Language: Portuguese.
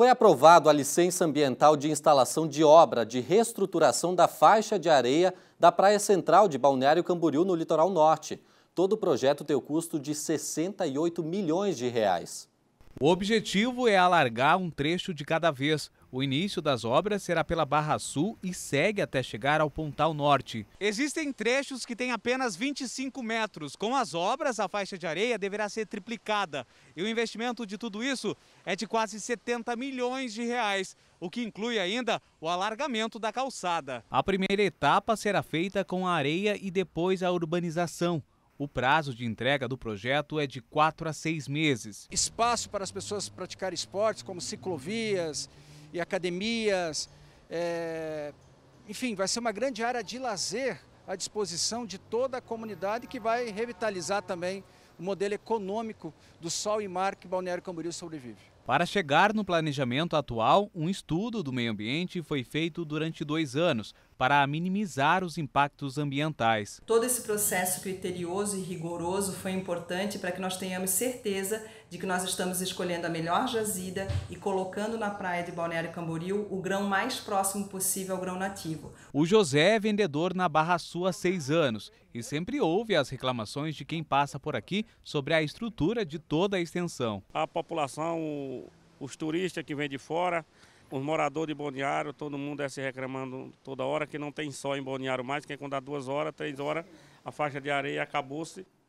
Foi aprovado a licença ambiental de instalação de obra de reestruturação da faixa de areia da Praia Central de Balneário Camboriú, no litoral norte. Todo o projeto tem o custo de 68 milhões de reais. O objetivo é alargar um trecho de cada vez. O início das obras será pela Barra Sul e segue até chegar ao Pontal Norte. Existem trechos que têm apenas 25 metros. Com as obras, a faixa de areia deverá ser triplicada. E o investimento de tudo isso é de quase 70 milhões de reais, o que inclui ainda o alargamento da calçada. A primeira etapa será feita com a areia e depois a urbanização. O prazo de entrega do projeto é de quatro a seis meses. Espaço para as pessoas praticarem esportes como ciclovias e academias. É... Enfim, vai ser uma grande área de lazer à disposição de toda a comunidade que vai revitalizar também o modelo econômico do sol e mar que Balneário Camboriú sobrevive. Para chegar no planejamento atual, um estudo do meio ambiente foi feito durante dois anos, para minimizar os impactos ambientais. Todo esse processo criterioso e rigoroso foi importante para que nós tenhamos certeza de que nós estamos escolhendo a melhor jazida e colocando na praia de Balneário Camboriú o grão mais próximo possível ao grão nativo. O José é vendedor na Barra Sul há seis anos e sempre ouve as reclamações de quem passa por aqui sobre a estrutura de toda a extensão. A população, os turistas que vêm de fora, os moradores de Boniário, todo mundo é se reclamando toda hora que não tem sol em Boniário mais, que é quando dá duas horas, três horas, a faixa de areia acabou-se.